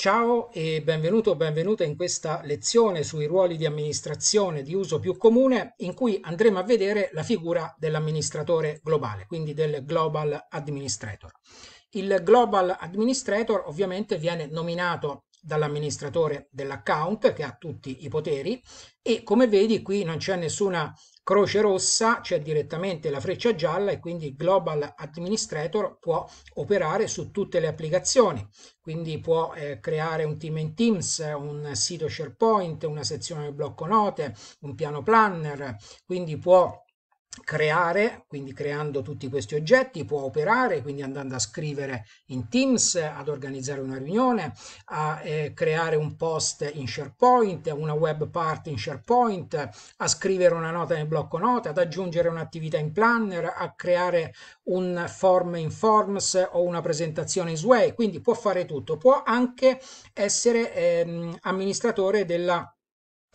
Ciao e benvenuto o benvenuta in questa lezione sui ruoli di amministrazione di uso più comune in cui andremo a vedere la figura dell'amministratore globale, quindi del Global Administrator. Il Global Administrator ovviamente viene nominato dall'amministratore dell'account che ha tutti i poteri e come vedi qui non c'è nessuna croce rossa, c'è direttamente la freccia gialla e quindi Global Administrator può operare su tutte le applicazioni, quindi può eh, creare un team in Teams, un sito SharePoint, una sezione del blocco note, un piano planner, quindi può creare, quindi creando tutti questi oggetti, può operare, quindi andando a scrivere in Teams, ad organizzare una riunione, a eh, creare un post in SharePoint, una web part in SharePoint, a scrivere una nota nel blocco note, ad aggiungere un'attività in Planner, a creare un form in Forms o una presentazione in Sway, quindi può fare tutto, può anche essere ehm, amministratore della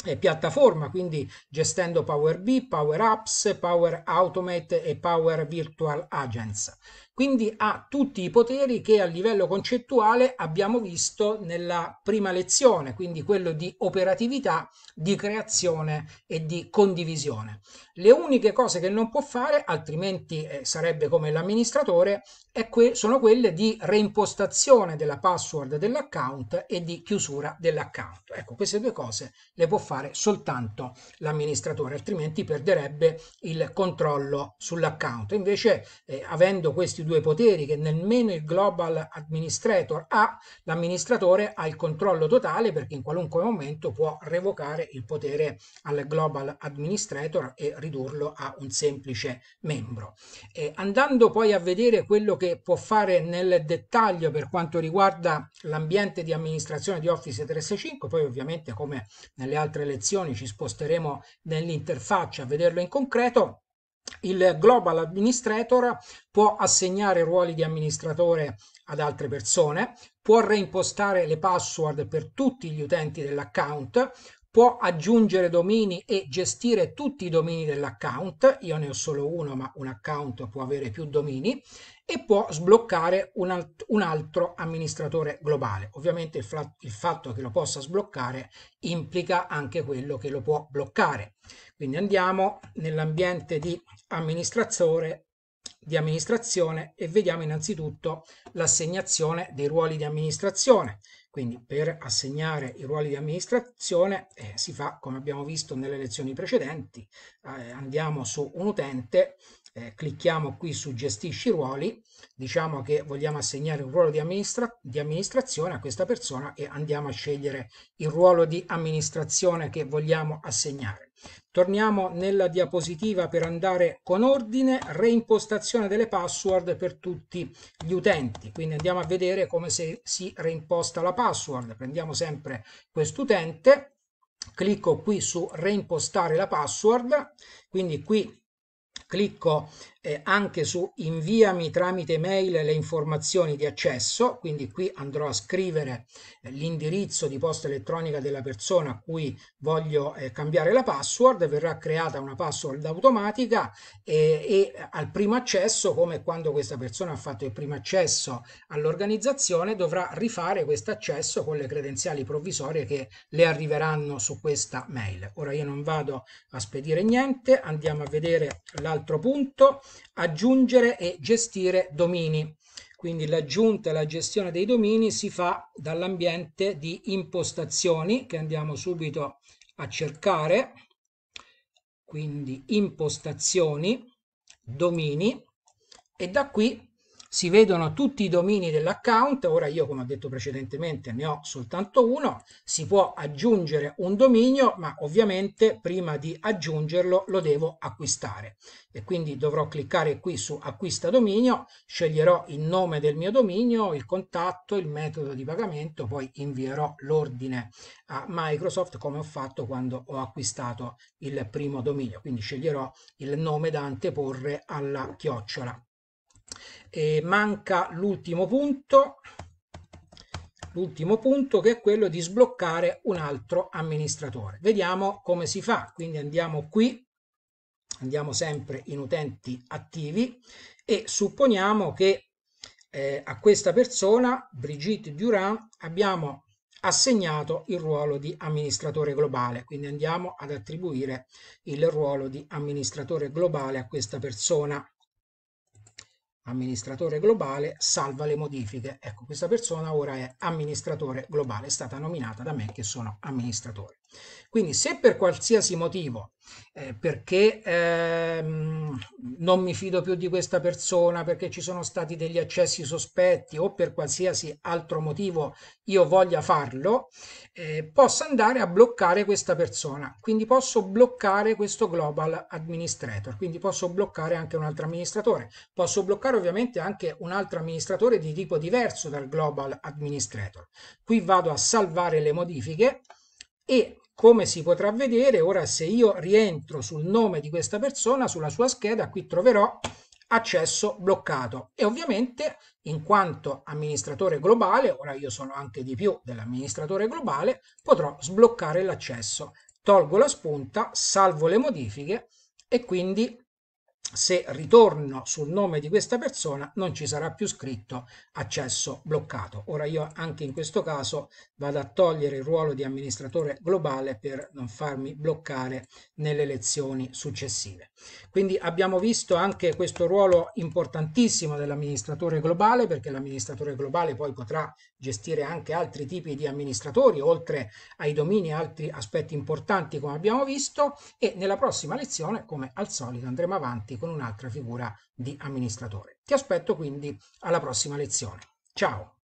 e piattaforma, quindi gestendo Power BI, Power Apps, Power Automate e Power Virtual Agents. Quindi ha tutti i poteri che a livello concettuale abbiamo visto nella prima lezione, quindi quello di operatività, di creazione e di condivisione. Le uniche cose che non può fare, altrimenti eh, sarebbe come l'amministratore, sono quelle di reimpostazione della password dell'account e di chiusura dell'account. Ecco, queste due cose le può fare soltanto l'amministratore, altrimenti perderebbe il controllo sull'account. Invece, eh, avendo questi due poteri che nemmeno il Global Administrator ha, l'amministratore ha il controllo totale perché in qualunque momento può revocare il potere al Global Administrator e ridurlo a un semplice membro. E andando poi a vedere quello che può fare nel dettaglio per quanto riguarda l'ambiente di amministrazione di Office 365, poi ovviamente come nelle altre lezioni ci sposteremo nell'interfaccia a vederlo in concreto. Il Global Administrator può assegnare ruoli di amministratore ad altre persone, può reimpostare le password per tutti gli utenti dell'account, può aggiungere domini e gestire tutti i domini dell'account, io ne ho solo uno ma un account può avere più domini, e può sbloccare un, alt un altro amministratore globale. Ovviamente il, il, fatto che lo possa sbloccare implica anche quello che lo può bloccare. Quindi andiamo nell'ambiente di, amministratore, di amministrazione e vediamo innanzitutto l'assegnazione dei ruoli di amministrazione. Quindi per assegnare i ruoli di amministrazione eh, si fa, come abbiamo visto nelle lezioni precedenti, eh, andiamo su un utente eh, clicchiamo qui su gestisci ruoli, diciamo che vogliamo assegnare un ruolo di, amministra di amministrazione a questa persona e andiamo a scegliere il ruolo di amministrazione che vogliamo assegnare. Torniamo nella diapositiva per andare con ordine, reimpostazione delle password per tutti gli utenti. Quindi andiamo a vedere come si reimposta la password. Prendiamo sempre quest'utente, clicco qui su reimpostare la password, quindi qui clicco eh, anche su inviami tramite mail le informazioni di accesso, quindi qui andrò a scrivere eh, l'indirizzo di posta elettronica della persona a cui voglio eh, cambiare la password, verrà creata una password automatica e, e eh, al primo accesso, come quando questa persona ha fatto il primo accesso all'organizzazione, dovrà rifare questo accesso con le credenziali provvisorie che le arriveranno su questa mail. Ora io non vado a spedire niente, andiamo a vedere l'altro punto aggiungere e gestire domini. Quindi l'aggiunta e la gestione dei domini si fa dall'ambiente di impostazioni che andiamo subito a cercare. Quindi impostazioni, domini e da qui si vedono tutti i domini dell'account, ora io come ho detto precedentemente ne ho soltanto uno, si può aggiungere un dominio ma ovviamente prima di aggiungerlo lo devo acquistare e quindi dovrò cliccare qui su acquista dominio, sceglierò il nome del mio dominio, il contatto, il metodo di pagamento, poi invierò l'ordine a Microsoft come ho fatto quando ho acquistato il primo dominio, quindi sceglierò il nome da anteporre alla chiocciola e manca l'ultimo punto, l'ultimo punto che è quello di sbloccare un altro amministratore. Vediamo come si fa, quindi andiamo qui, andiamo sempre in utenti attivi e supponiamo che eh, a questa persona, Brigitte Durand, abbiamo assegnato il ruolo di amministratore globale, quindi andiamo ad attribuire il ruolo di amministratore globale a questa persona amministratore globale, salva le modifiche. Ecco, questa persona ora è amministratore globale, è stata nominata da me che sono amministratore. Quindi se per qualsiasi motivo, eh, perché ehm, non mi fido più di questa persona, perché ci sono stati degli accessi sospetti o per qualsiasi altro motivo io voglia farlo, eh, posso andare a bloccare questa persona. Quindi posso bloccare questo global administrator, quindi posso bloccare anche un altro amministratore. Posso bloccare ovviamente anche un altro amministratore di tipo diverso dal global administrator. Qui vado a salvare le modifiche e come si potrà vedere, ora se io rientro sul nome di questa persona, sulla sua scheda, qui troverò accesso bloccato e ovviamente in quanto amministratore globale, ora io sono anche di più dell'amministratore globale, potrò sbloccare l'accesso. Tolgo la spunta, salvo le modifiche e quindi se ritorno sul nome di questa persona non ci sarà più scritto accesso bloccato. Ora io anche in questo caso vado a togliere il ruolo di amministratore globale per non farmi bloccare nelle lezioni successive. Quindi abbiamo visto anche questo ruolo importantissimo dell'amministratore globale perché l'amministratore globale poi potrà gestire anche altri tipi di amministratori oltre ai domini e altri aspetti importanti come abbiamo visto e nella prossima lezione come al solito andremo avanti confronti con un'altra figura di amministratore. Ti aspetto quindi alla prossima lezione. Ciao!